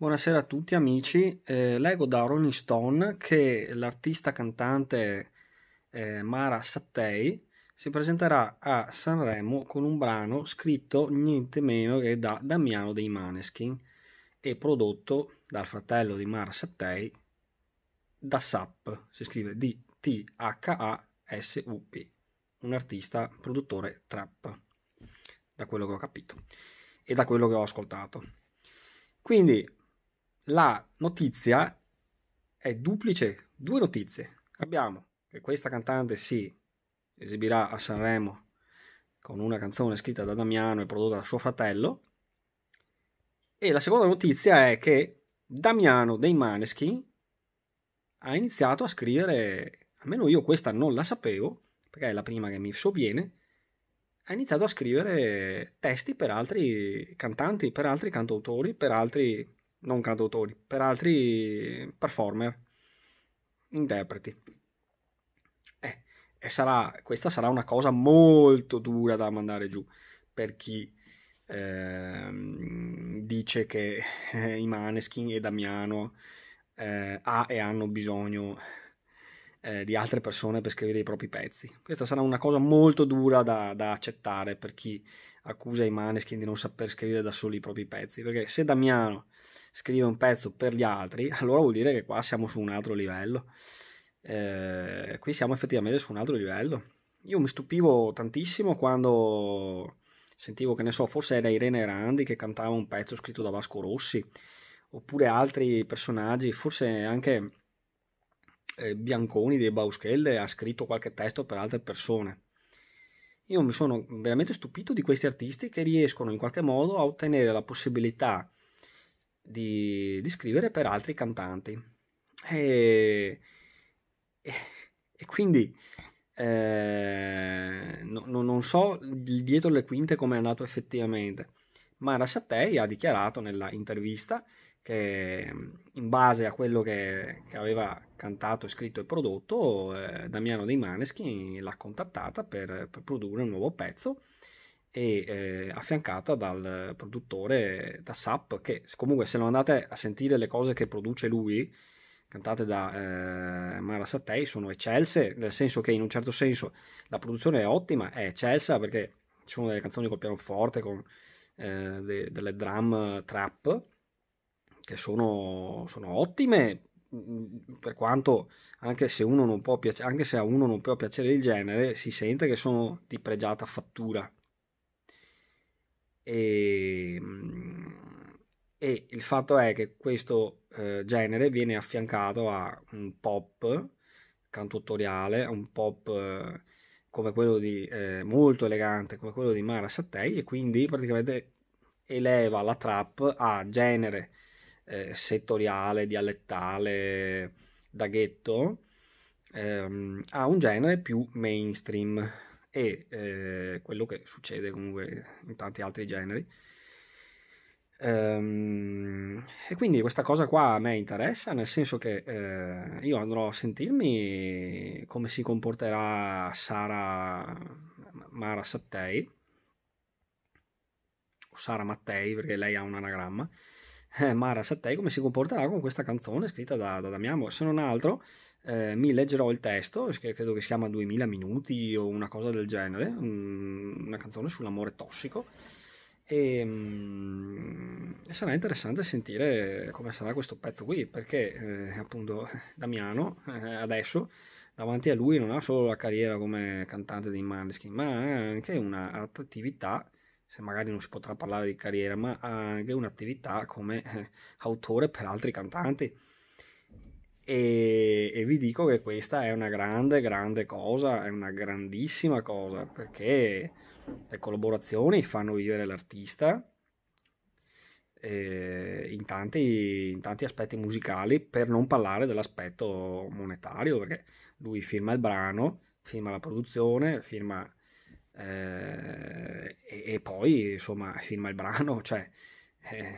Buonasera a tutti amici, eh, leggo da Rolling Stone che l'artista cantante eh, Mara Sattei si presenterà a Sanremo con un brano scritto niente meno che da Damiano dei Maneskin e prodotto dal fratello di Mara Sattei da SAP, si scrive D-T-H-A-S-U-P, un artista produttore trap, da quello che ho capito e da quello che ho ascoltato. Quindi la notizia è duplice, due notizie. Abbiamo che questa cantante si esibirà a Sanremo con una canzone scritta da Damiano e prodotta da suo fratello. E la seconda notizia è che Damiano dei Maneschi ha iniziato a scrivere, almeno io questa non la sapevo, perché è la prima che mi sovviene, ha iniziato a scrivere testi per altri cantanti, per altri cantautori, per altri non cantautori, per altri performer, interpreti. Eh, e sarà, questa sarà una cosa molto dura da mandare giù per chi eh, dice che eh, i Maneskin e Damiano eh, ha e hanno bisogno eh, di altre persone per scrivere i propri pezzi. Questa sarà una cosa molto dura da, da accettare per chi accusa i Maneskin di non saper scrivere da soli i propri pezzi, perché se Damiano scrive un pezzo per gli altri, allora vuol dire che qua siamo su un altro livello. Eh, qui siamo effettivamente su un altro livello. Io mi stupivo tantissimo quando sentivo che ne so, forse era Irene Randi che cantava un pezzo scritto da Vasco Rossi, oppure altri personaggi, forse anche eh, Bianconi dei Bauschelle ha scritto qualche testo per altre persone. Io mi sono veramente stupito di questi artisti che riescono in qualche modo a ottenere la possibilità di di, di scrivere per altri cantanti. E, e, e quindi eh, no, no, non so dietro le quinte come è andato effettivamente, ma Rassatei ha dichiarato nella intervista che in base a quello che, che aveva cantato, scritto e prodotto, eh, Damiano dei Maneschi l'ha contattata per, per produrre un nuovo pezzo e eh, affiancata dal produttore da Sap che comunque se non andate a sentire le cose che produce lui cantate da eh, Mara Sattei sono eccelse nel senso che in un certo senso la produzione è ottima è eccelsa perché ci sono delle canzoni col pianoforte con eh, de- delle drum trap che sono, sono ottime mm, per quanto anche se, uno non può piace- anche se a uno non può piacere il genere si sente che sono di pregiata fattura e, ehm, e il fatto è che questo eh, genere viene affiancato a un pop cantautoriale, un pop eh, come quello di eh, molto elegante come quello di Mara Sattei e quindi praticamente eleva la trap a genere eh, settoriale, dialettale, da ghetto ehm, a un genere più mainstream e eh, quello che succede comunque in tanti altri generi. Ehm, e quindi questa cosa qua a me interessa, nel senso che eh, io andrò a sentirmi come si comporterà Sara Mara Sattei, o Sara Mattei perché lei ha un anagramma, eh, Mara Sattei come si comporterà con questa canzone scritta da, da Damiano. Se non altro, eh, mi leggerò il testo, che credo che si chiama 2000 minuti o una cosa del genere, un, mm, una canzone sull'amore tossico. E um, sarà interessante sentire come sarà questo pezzo qui, perché eh, appunto Damiano eh, adesso davanti a lui non ha solo la carriera come cantante dei Maneskin, ma ha anche un'attività se magari non si potrà parlare di carriera, ma anche un'attività come eh, autore per altri cantanti. E, e, vi dico che questa è una grande, grande cosa, è una grandissima cosa, perché le collaborazioni fanno vivere l'artista eh, in, tanti, in tanti aspetti musicali, per non parlare dell'aspetto monetario, perché lui firma il brano, firma la produzione, firma eh, e, e, poi insomma filma il brano, cioè eh,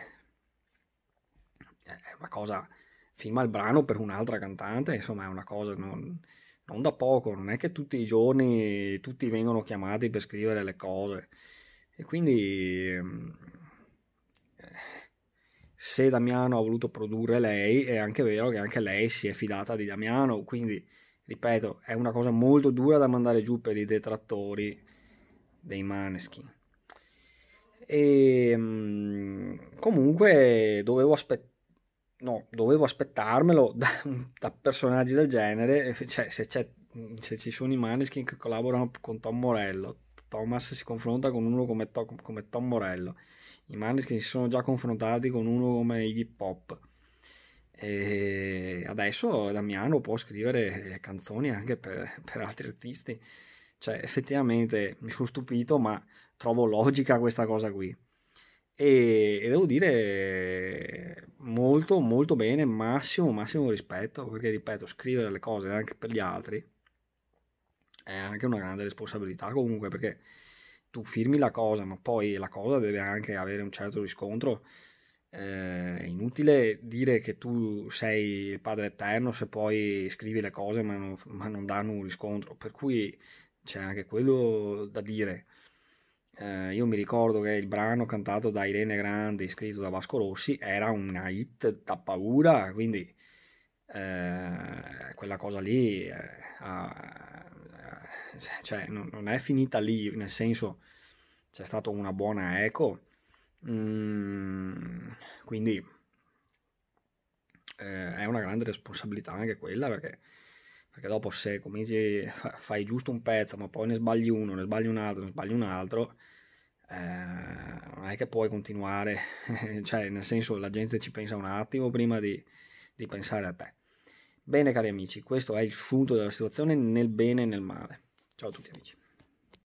è una cosa, filma il brano per un'altra cantante, insomma è una cosa non, non, da poco, non è che tutti i giorni tutti vengono chiamati per scrivere le cose e quindi... Ehm, se Damiano ha voluto produrre lei, è anche vero che anche lei si è fidata di Damiano, quindi ripeto, è una cosa molto dura da mandare giù per i detrattori dei Maneskin. E mm, comunque dovevo aspettare. No, dovevo aspettarmelo da, da, personaggi del genere. Cioè, se, mm, se ci sono i Maneskin che collaborano con Tom Morello, Thomas si confronta con uno come, to, come Tom Morello. I Maneskin si sono già confrontati con uno come Iggy Pop. E adesso Damiano può scrivere eh, canzoni anche per, per altri artisti cioè, effettivamente mi sono stupito, ma trovo logica questa cosa qui. E, e devo dire molto, molto bene, massimo, massimo rispetto, perché ripeto, scrivere le cose anche per gli altri è anche una grande responsabilità comunque, perché tu firmi la cosa, ma poi la cosa deve anche avere un certo riscontro. Eh, inutile dire che tu sei il Padre Eterno se poi scrivi le cose ma non, ma non danno un riscontro. Per cui c'è anche quello da dire. Eh, io mi ricordo che il brano cantato da Irene Grande, scritto da Vasco Rossi, era una hit da paura, quindi eh, quella cosa lì eh, eh cioè, non, non, è finita lì, nel senso c'è stata una buona eco, mm, quindi eh, è una grande responsabilità anche quella perché perché dopo se cominci, fai giusto un pezzo, ma poi ne sbagli uno, ne sbagli un altro, ne sbagli un altro, eh, non è che puoi continuare, cioè nel senso la gente ci pensa un attimo prima di, di pensare a te. Bene cari amici, questo è il sunto della situazione nel bene e nel male. Ciao a tutti amici.